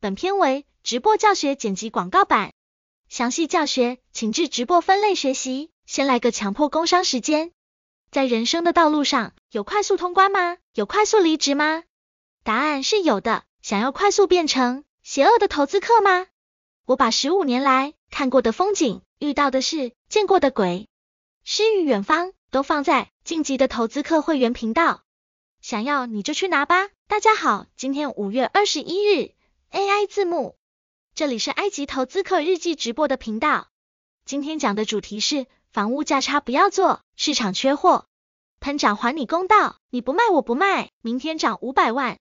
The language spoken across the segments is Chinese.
本片为直播教学剪辑广告版，详细教学请至直播分类学习。先来个强迫工伤时间。在人生的道路上，有快速通关吗？有快速离职吗？答案是有的。想要快速变成邪恶的投资客吗？我把十五年来看过的风景、遇到的事、见过的鬼、诗与远方，都放在晋级的投资客会员频道。想要你就去拿吧。大家好，今天五月二十一日。AI 字幕，这里是埃及投资客日记直播的频道。今天讲的主题是房屋价差不要做，市场缺货，喷涨还你公道，你不卖我不卖，明天涨五百万。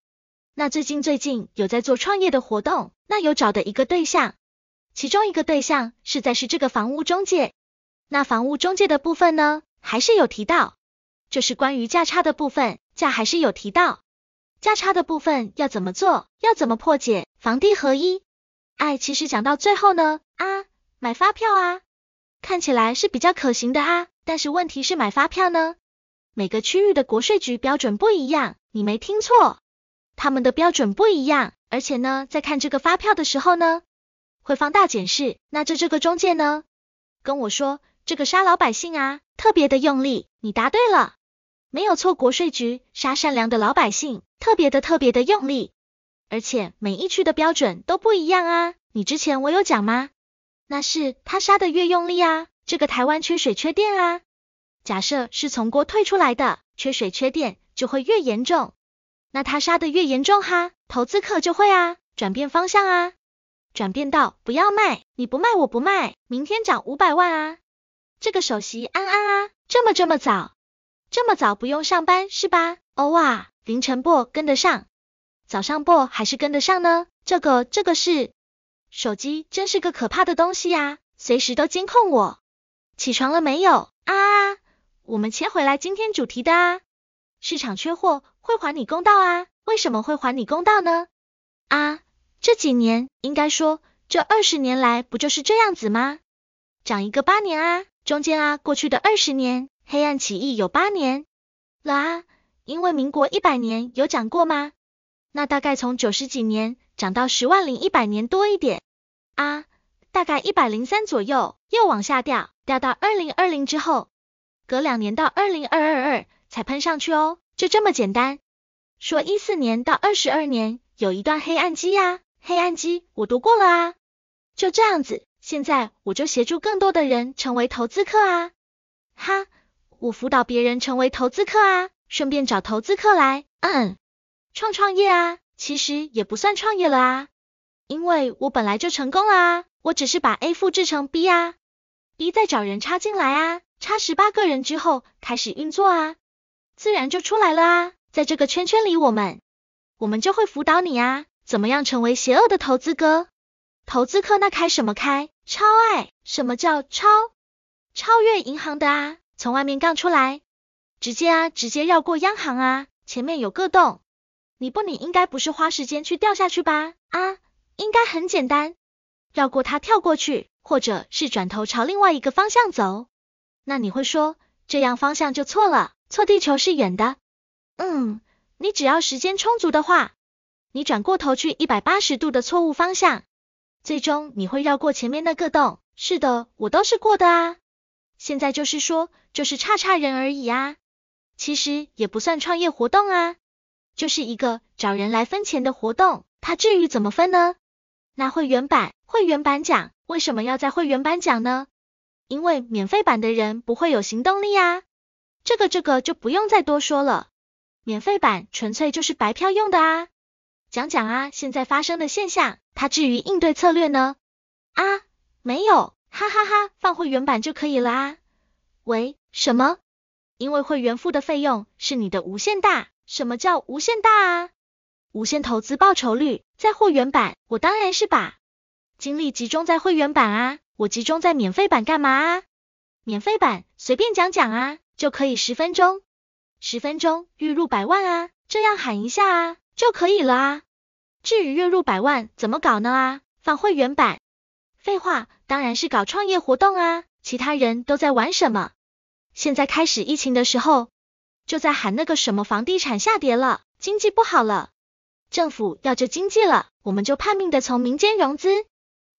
那最近最近有在做创业的活动，那有找的一个对象，其中一个对象是在是这个房屋中介。那房屋中介的部分呢，还是有提到，就是关于价差的部分，价还是有提到。价差的部分要怎么做？要怎么破解房地合一？哎，其实讲到最后呢，啊，买发票啊，看起来是比较可行的啊。但是问题是买发票呢，每个区域的国税局标准不一样，你没听错，他们的标准不一样。而且呢，在看这个发票的时候呢，会放大检视。那这这个中介呢，跟我说这个杀老百姓啊，特别的用力。你答对了。没有错，国税局杀善良的老百姓，特别的特别的用力，而且每一区的标准都不一样啊。你之前我有讲吗？那是他杀的越用力啊，这个台湾缺水缺电啊，假设是从国退出来的，缺水缺电就会越严重，那他杀的越严重哈，投资客就会啊，转变方向啊，转变到不要卖，你不卖我不卖，明天涨五百万啊，这个首席安安啊，这么这么早。这么早不用上班是吧？哦哇，凌晨播跟得上，早上播还是跟得上呢？这个这个是，手机真是个可怕的东西呀，随时都监控我。起床了没有啊？我们切回来今天主题的啊，市场缺货会还你公道啊？为什么会还你公道呢？啊，这几年，应该说这二十年来不就是这样子吗？涨一个八年啊，中间啊过去的二十年。黑暗起义有八年了啊，因为民国一百年有讲过吗？那大概从九十几年涨到十万零一百年多一点啊，大概一百零三左右，又往下掉，掉到二零二零之后，隔两年到二零二二二才喷上去哦，就这么简单。说一四年到二十二年有一段黑暗期呀，黑暗期我读过了啊，就这样子，现在我就协助更多的人成为投资客啊，哈。我辅导别人成为投资客啊，顺便找投资客来，嗯，创创业啊，其实也不算创业了啊，因为我本来就成功了啊，我只是把 A 复制成 B 啊，一再找人插进来啊，插十八个人之后开始运作啊，自然就出来了啊，在这个圈圈里，我们我们就会辅导你啊，怎么样成为邪恶的投资哥？投资客那开什么开？超爱？什么叫超？超越银行的啊？从外面杠出来，直接啊，直接绕过央行啊，前面有个洞，你不，你应该不是花时间去掉下去吧？啊，应该很简单，绕过它跳过去，或者是转头朝另外一个方向走。那你会说，这样方向就错了，错地球是远的。嗯，你只要时间充足的话，你转过头去一百八十度的错误方向，最终你会绕过前面那个洞。是的，我都是过的啊。现在就是说，就是差差人而已啊，其实也不算创业活动啊，就是一个找人来分钱的活动。他至于怎么分呢？那会员版会员版奖，为什么要在会员版奖呢？因为免费版的人不会有行动力啊，这个这个就不用再多说了。免费版纯粹就是白票用的啊。讲讲啊，现在发生的现象，它至于应对策略呢？啊，没有。哈哈哈，放会员版就可以了啊。喂，什么？因为会员付的费用是你的无限大。什么叫无限大啊？无限投资报酬率在会员版，我当然是把精力集中在会员版啊。我集中在免费版干嘛啊？免费版随便讲讲啊，就可以十分钟，十分钟月入百万啊，这样喊一下啊就可以了啊。至于月入百万怎么搞呢啊？放会员版。废话，当然是搞创业活动啊！其他人都在玩什么？现在开始疫情的时候，就在喊那个什么房地产下跌了，经济不好了，政府要救经济了，我们就拼命的从民间融资，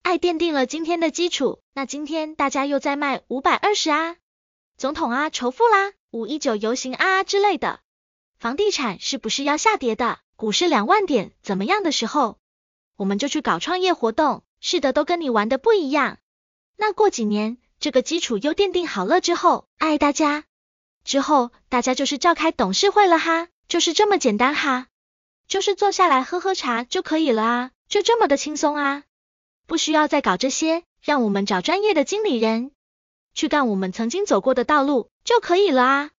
爱奠定了今天的基础。那今天大家又在卖五百二十啊，总统啊，仇富啦，五一九游行啊啊之类的，房地产是不是要下跌的？股市两万点怎么样的时候，我们就去搞创业活动。是的，都跟你玩的不一样。那过几年，这个基础又奠定好了之后，爱大家之后大家就是召开董事会了哈，就是这么简单哈，就是坐下来喝喝茶就可以了啊，就这么的轻松啊，不需要再搞这些，让我们找专业的经理人去干我们曾经走过的道路就可以了啊，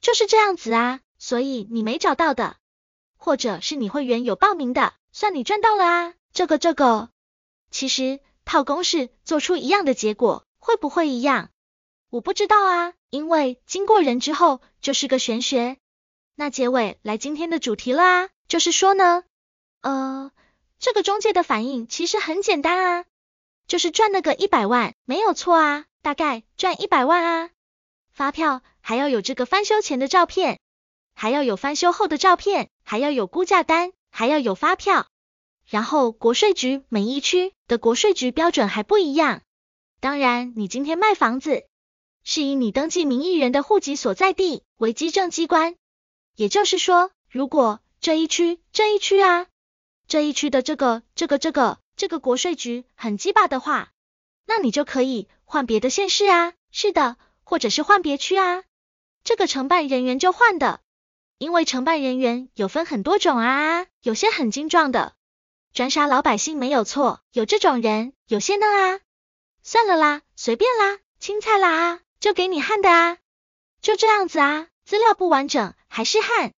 就是这样子啊。所以你没找到的，或者是你会员有报名的，算你赚到了啊，这个这个。其实套公式做出一样的结果会不会一样？我不知道啊，因为经过人之后就是个玄学。那结尾来今天的主题了啊，就是说呢，呃，这个中介的反应其实很简单啊，就是赚了个一百万，没有错啊，大概赚一百万啊。发票还要有这个翻修前的照片，还要有翻修后的照片，还要有估价单，还要有发票，然后国税局每一区。的国税局标准还不一样，当然你今天卖房子是以你登记名义人的户籍所在地为基证机关，也就是说，如果这一区这一区啊这一区的这个这个这个这个国税局很鸡巴的话，那你就可以换别的县市啊，是的，或者是换别区啊，这个承办人员就换的，因为承办人员有分很多种啊，有些很精壮的。专杀老百姓没有错，有这种人，有些呢啊，算了啦，随便啦，青菜啦啊，就给你焊的啊，就这样子啊，资料不完整还是焊。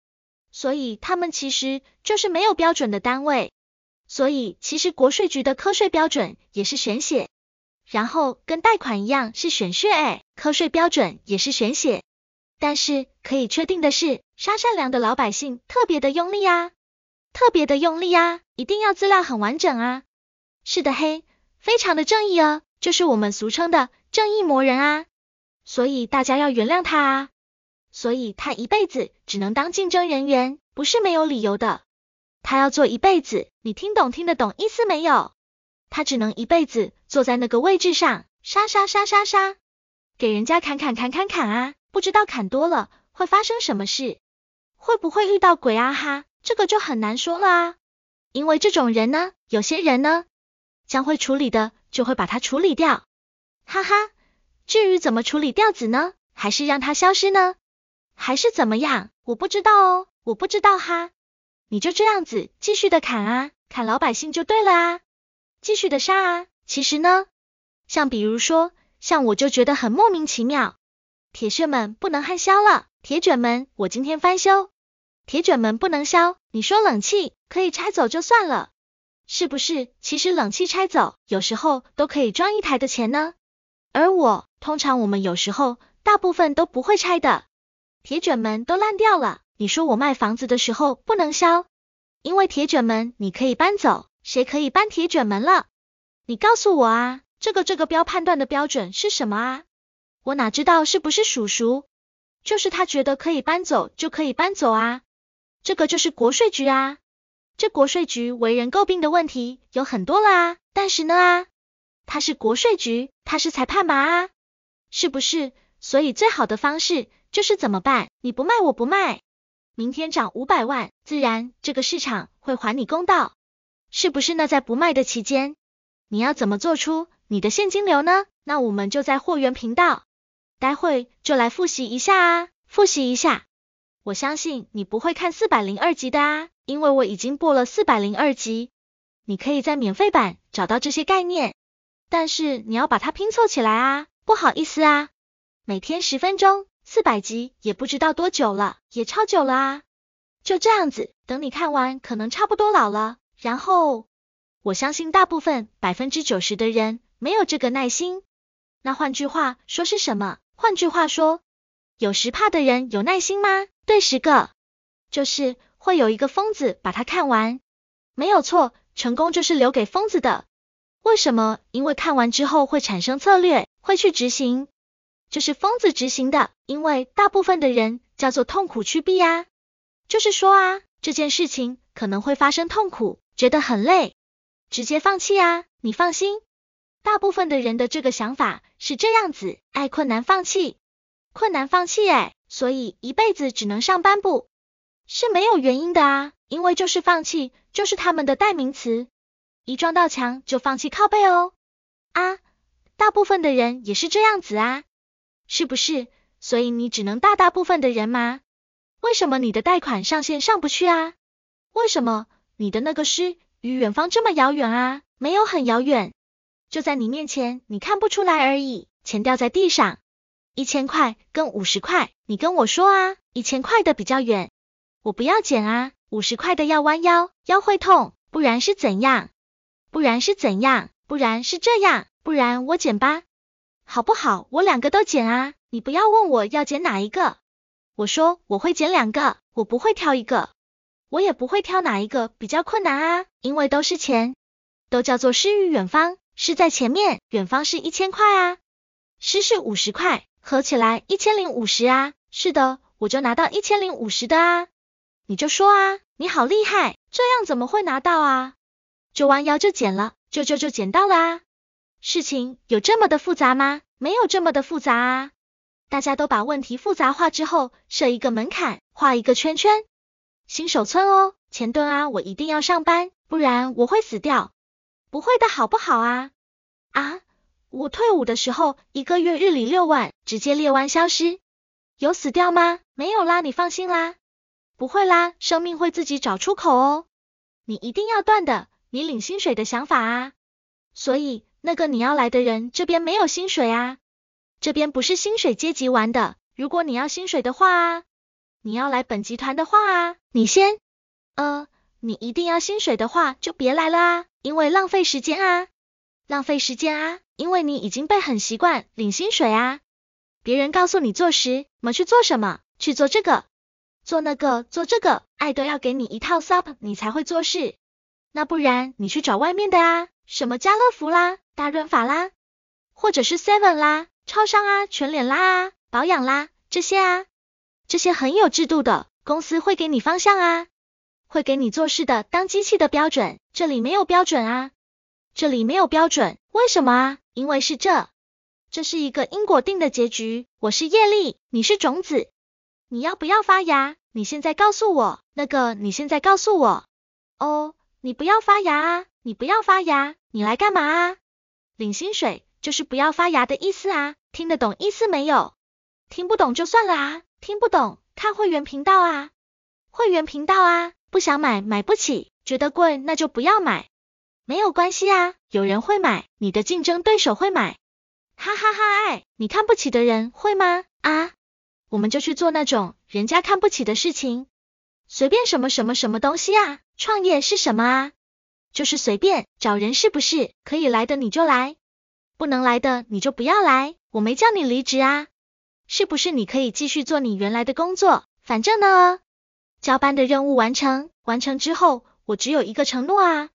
所以他们其实就是没有标准的单位，所以其实国税局的科税标准也是选写，然后跟贷款一样是选税哎，科税标准也是选写，但是可以确定的是，杀善良的老百姓特别的用力啊。特别的用力啊，一定要资料很完整啊。是的，嘿，非常的正义哦，就是我们俗称的正义魔人啊。所以大家要原谅他啊。所以他一辈子只能当竞争人员，不是没有理由的。他要做一辈子，你听懂听得懂意思没有？他只能一辈子坐在那个位置上，杀杀杀杀杀，给人家砍砍砍砍砍啊！不知道砍多了会发生什么事，会不会遇到鬼啊？哈。这个就很难说了啊，因为这种人呢，有些人呢，将会处理的就会把它处理掉，哈哈。至于怎么处理掉子呢，还是让它消失呢，还是怎么样，我不知道哦，我不知道哈。你就这样子继续的砍啊，砍老百姓就对了啊，继续的杀啊。其实呢，像比如说，像我就觉得很莫名其妙，铁血们不能焊削了，铁卷们，我今天翻修。铁卷门不能消，你说冷气可以拆走就算了，是不是？其实冷气拆走，有时候都可以装一台的钱呢。而我，通常我们有时候，大部分都不会拆的。铁卷门都烂掉了，你说我卖房子的时候不能消，因为铁卷门你可以搬走，谁可以搬铁卷门了？你告诉我啊，这个这个标判断的标准是什么啊？我哪知道是不是属鼠，就是他觉得可以搬走就可以搬走啊。这个就是国税局啊，这国税局为人诟病的问题有很多啦。但是呢啊，它是国税局，它是裁判嘛啊，是不是？所以最好的方式就是怎么办？你不卖，我不卖，明天涨五百万，自然这个市场会还你公道，是不是？那在不卖的期间，你要怎么做出你的现金流呢？那我们就在货源频道，待会就来复习一下啊，复习一下。我相信你不会看四百零二集的啊，因为我已经播了四百零二集，你可以在免费版找到这些概念，但是你要把它拼凑起来啊。不好意思啊，每天十分钟，四百集也不知道多久了，也超久了啊。就这样子，等你看完可能差不多老了。然后我相信大部分百分之九十的人没有这个耐心。那换句话说是什么？换句话说，有时怕的人有耐心吗？对，十个就是会有一个疯子把它看完，没有错，成功就是留给疯子的。为什么？因为看完之后会产生策略，会去执行，就是疯子执行的。因为大部分的人叫做痛苦趋避啊，就是说啊，这件事情可能会发生痛苦，觉得很累，直接放弃啊。你放心，大部分的人的这个想法是这样子，爱困难放弃，困难放弃，哎。所以一辈子只能上班不，是没有原因的啊，因为就是放弃，就是他们的代名词，一撞到墙就放弃靠背哦。啊，大部分的人也是这样子啊，是不是？所以你只能大大部分的人嘛？为什么你的贷款上限上不去啊？为什么你的那个诗与远方这么遥远啊？没有很遥远，就在你面前，你看不出来而已。钱掉在地上。一千块跟五十块，你跟我说啊，一千块的比较远，我不要剪啊，五十块的要弯腰，腰会痛，不然是怎样？不然是怎样？不然是这样，不然我剪吧，好不好？我两个都剪啊，你不要问我要剪哪一个，我说我会剪两个，我不会挑一个，我也不会挑哪一个比较困难啊，因为都是钱，都叫做诗与远方，诗在前面，远方是一千块啊，诗是五十块。合起来一千零五十啊，是的，我就拿到一千零五十的啊。你就说啊，你好厉害，这样怎么会拿到啊？就弯腰就捡了，就就就捡到了啊。事情有这么的复杂吗？没有这么的复杂啊。大家都把问题复杂化之后，设一个门槛，画一个圈圈。新手村哦，前蹲啊，我一定要上班，不然我会死掉。不会的好不好啊？啊？我退伍的时候，一个月日理六万，直接裂完消失。有死掉吗？没有啦，你放心啦，不会啦，生命会自己找出口哦。你一定要断的，你领薪水的想法啊。所以那个你要来的人这边没有薪水啊，这边不是薪水阶级玩的。如果你要薪水的话啊，你要来本集团的话啊，你先，呃，你一定要薪水的话就别来了啊，因为浪费时间啊。浪费时间啊，因为你已经被很习惯领薪水啊。别人告诉你做时，我去做什么？去做这个，做那个，做这个，爱都要给你一套 SOP，你才会做事。那不然你去找外面的啊，什么家乐福啦、大润发啦，或者是 Seven 啦、超商啊、全脸啦啊、保养啦这些啊，这些很有制度的公司会给你方向啊，会给你做事的当机器的标准，这里没有标准啊。这里没有标准，为什么啊？因为是这，这是一个因果定的结局。我是叶力，你是种子，你要不要发芽？你现在告诉我，那个你现在告诉我，哦，你不要发芽啊，你不要发芽，你来干嘛啊？领薪水就是不要发芽的意思啊，听得懂意思没有？听不懂就算了啊，听不懂看会员频道啊，会员频道啊，不想买买不起，觉得贵那就不要买。没有关系啊，有人会买，你的竞争对手会买，哈哈哈！哎，你看不起的人会吗？啊？我们就去做那种人家看不起的事情，随便什么什么什么东西啊？创业是什么啊？就是随便找人是不是可以来的你就来，不能来的你就不要来，我没叫你离职啊，是不是？你可以继续做你原来的工作，反正呢，交班的任务完成，完成之后我只有一个承诺啊。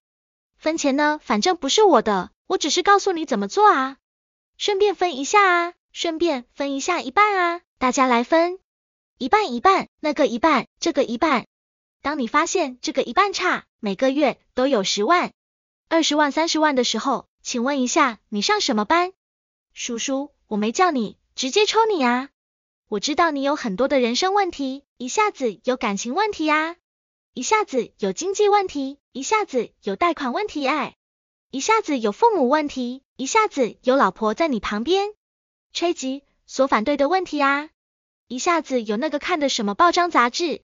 分钱呢？反正不是我的，我只是告诉你怎么做啊，顺便分一下啊，顺便分一下一半啊，大家来分，一半一半，那个一半，这个一半。当你发现这个一半差，每个月都有十万、二十万、三十万的时候，请问一下你上什么班？叔叔，我没叫你，直接抽你啊！我知道你有很多的人生问题，一下子有感情问题啊。一下子有经济问题，一下子有贷款问题哎，一下子有父母问题，一下子有老婆在你旁边吹急所反对的问题啊，一下子有那个看的什么报章杂志，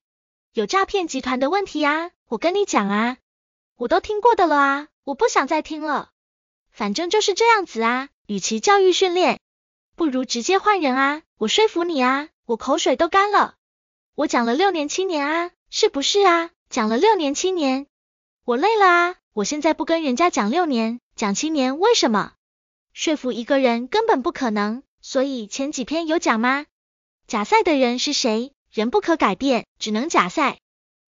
有诈骗集团的问题啊。我跟你讲啊，我都听过的了啊，我不想再听了，反正就是这样子啊。与其教育训练，不如直接换人啊。我说服你啊，我口水都干了，我讲了六年七年啊，是不是啊？讲了六年七年，我累了啊！我现在不跟人家讲六年，讲七年，为什么？说服一个人根本不可能。所以前几篇有讲吗？假赛的人是谁？人不可改变，只能假赛。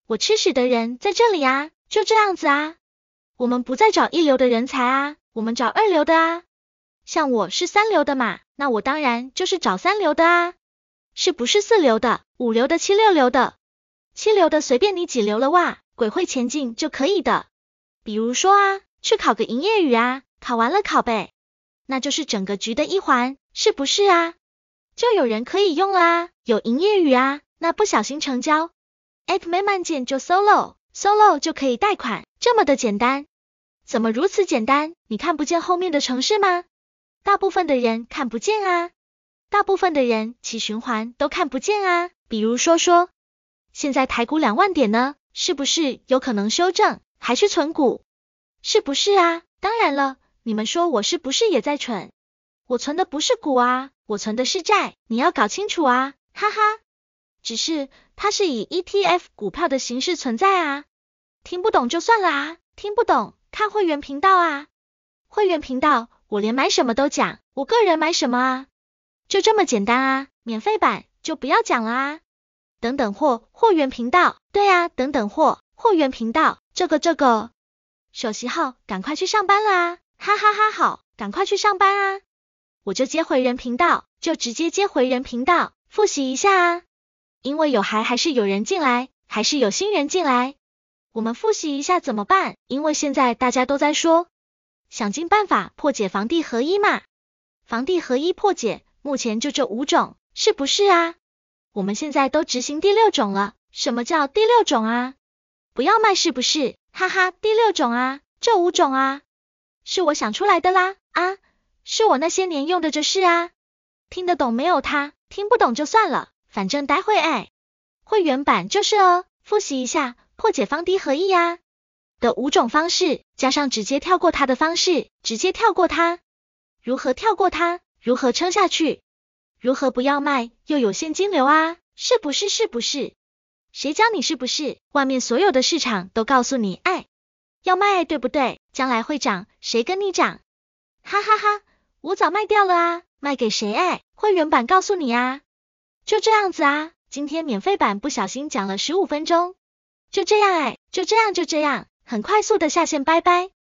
我吃屎的人在这里啊，就这样子啊。我们不再找一流的人才啊，我们找二流的啊。像我是三流的嘛，那我当然就是找三流的啊。是不是四流的、五流的、七六流的？七流的随便你几流了哇，鬼会前进就可以的。比如说啊，去考个营业语啊，考完了考呗，那就是整个局的一环，是不是啊？就有人可以用啦，有营业语啊，那不小心成交 p p 没慢键就 solo，solo 就可以贷款，这么的简单。怎么如此简单？你看不见后面的城市吗？大部分的人看不见啊，大部分的人起循环都看不见啊。比如说说。现在台股两万点呢，是不是有可能修正，还是存股？是不是啊？当然了，你们说我是不是也在蠢？我存的不是股啊，我存的是债，你要搞清楚啊，哈哈。只是它是以 ETF 股票的形式存在啊，听不懂就算了啊，听不懂看会员频道啊，会员频道我连买什么都讲，我个人买什么啊，就这么简单啊，免费版就不要讲啦。等等货货源频道，对啊，等等货货源频道，这个这个，首席号，赶快去上班啦，哈哈哈，好，赶快去上班啊，我就接回人频道，就直接接回人频道，复习一下啊，因为有还还是有人进来，还是有新人进来，我们复习一下怎么办？因为现在大家都在说，想尽办法破解房地合一嘛，房地合一破解，目前就这五种，是不是啊？我们现在都执行第六种了，什么叫第六种啊？不要卖是不是？哈哈，第六种啊，这五种啊，是我想出来的啦啊，是我那些年用的，这是啊，听得懂没有？它听不懂就算了，反正待会哎，会员版就是哦，复习一下破解方低合一呀的五种方式，加上直接跳过它的方式，直接跳过它，如何跳过它？如何撑下去？如何不要卖又有现金流啊？是不是？是不是？谁教你是不是？外面所有的市场都告诉你，哎，要卖，对不对？将来会涨，谁跟你涨？哈哈哈，我早卖掉了啊，卖给谁？哎，会员版告诉你啊，就这样子啊。今天免费版不小心讲了十五分钟，就这样哎，就这样，就这样，很快速的下线，拜拜。